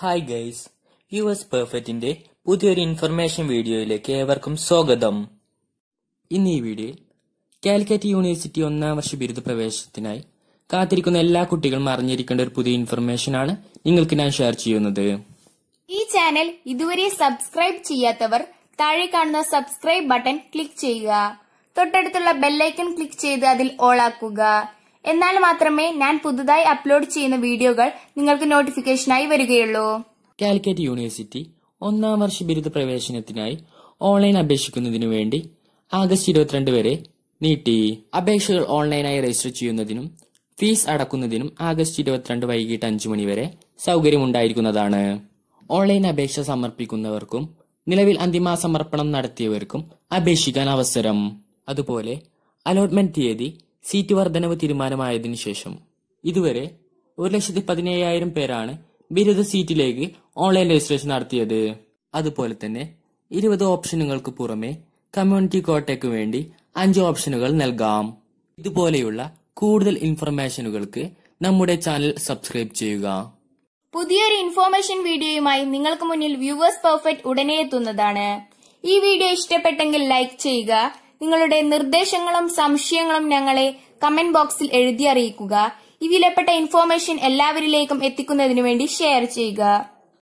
hi guys U S പെർഫെക്റ്റിന്റെ പുതിയൊരു information വീഡിയോയിലേക്ക് ഏവർക്കും സ്വാഗതം ഇന്ന് ഈ വീഡിയോയിൽ കാലിക്കറ്റ് യൂണിവേഴ്സിറ്റി ഒന്നാം വർഷ ബിരുദ പ്രവേശനത്തിനായി കാത്തിരിക്കുന്ന എല്ലാ കുട്ടികളും അറിഞ്ഞിരിക്കേണ്ട ഒരു പുതിയ ഇൻഫർമേഷൻ ആണ് നിങ്ങൾക്ക് ഞാൻ ഷെയർ ചെയ്യുന്നത് ഈ ചാനൽ ഇതുവരെ സബ്സ്ക്രൈബ് ചെയ്യാത്തവർ താഴെ കാണുന്ന സബ്സ്ക്രൈബ് ബട്ടൺ ക്ലിക്ക് ചെയ്യുക തൊട്ടടുത്തുള്ള ബെല്ലൈക്കൺ ക്ലിക്ക് ചെയ്ത് അതിൽ ആക്കുക എന്നാൽ മാത്രമേ ഞാൻ പുതുതായി അപ്ലോഡ് ചെയ്യുന്ന വീഡിയോകൾ നിങ്ങൾക്ക് നോട്ടിഫിക്കേഷനായി വരികയുള്ളൂ കാലിക്കറ്റ് യൂണിവേഴ്സിറ്റി ഒന്നാം വർഷ ബിരുദ പ്രവേശനത്തിനായി ഓൺലൈൻ അപേക്ഷിക്കുന്നതിനു വേണ്ടി ആഗസ്റ്റ് ഇരുപത്തിരണ്ട് വരെ നീട്ടി അപേക്ഷകൾ ഓൺലൈനായി രജിസ്റ്റർ ചെയ്യുന്നതിനും ഫീസ് അടക്കുന്നതിനും ആഗസ്റ്റ് ഇരുപത്തിരണ്ട് വൈകിട്ട് അഞ്ചു മണി വരെ സൗകര്യമുണ്ടായിരിക്കുന്നതാണ് ഓൺലൈൻ അപേക്ഷ സമർപ്പിക്കുന്നവർക്കും നിലവിൽ അന്തിമ സമർപ്പണം നടത്തിയവർക്കും അപേക്ഷിക്കാൻ അവസരം അതുപോലെ അലോട്ട്മെന്റ് തീയതി സീറ്റ് വർധനവ് തീരുമാനമായതിനു ശേഷം ഇതുവരെ ഒരു ലക്ഷത്തി പതിനേഴായിരം പേരാണ് ബിരുദ സീറ്റിലേക്ക് ഓൺലൈൻ രജിസ്ട്രേഷൻ നടത്തിയത് അതുപോലെ തന്നെ ഇരുപത് ഓപ്ഷനുകൾക്ക് പുറമെ കമ്മ്യൂണിറ്റി കോട്ടയ്ക്ക് വേണ്ടി അഞ്ച് ഓപ്ഷനുകൾ നൽകാം ഇതുപോലെയുള്ള കൂടുതൽ ഇൻഫർമേഷനുകൾക്ക് നമ്മുടെ ചാനൽ സബ്സ്ക്രൈബ് ചെയ്യുക പുതിയൊരു ഇൻഫോർമേഷൻ വീഡിയോയുമായി നിങ്ങൾക്ക് മുന്നിൽ വ്യൂവേഴ്സ് പെർഫെക്റ്റ് ഉടനെ എത്തുന്നതാണ് ഈ വീഡിയോ ഇഷ്ടപ്പെട്ടെങ്കിൽ ലൈക്ക് ചെയ്യുക നിങ്ങളുടെ നിർദ്ദേശങ്ങളും സംശയങ്ങളും ഞങ്ങളെ കമന്റ് ബോക്സിൽ എഴുതി അറിയിക്കുക ഈ വിലപ്പെട്ട ഇൻഫോർമേഷൻ എല്ലാവരിലേക്കും എത്തിക്കുന്നതിനു വേണ്ടി ഷെയർ ചെയ്യുക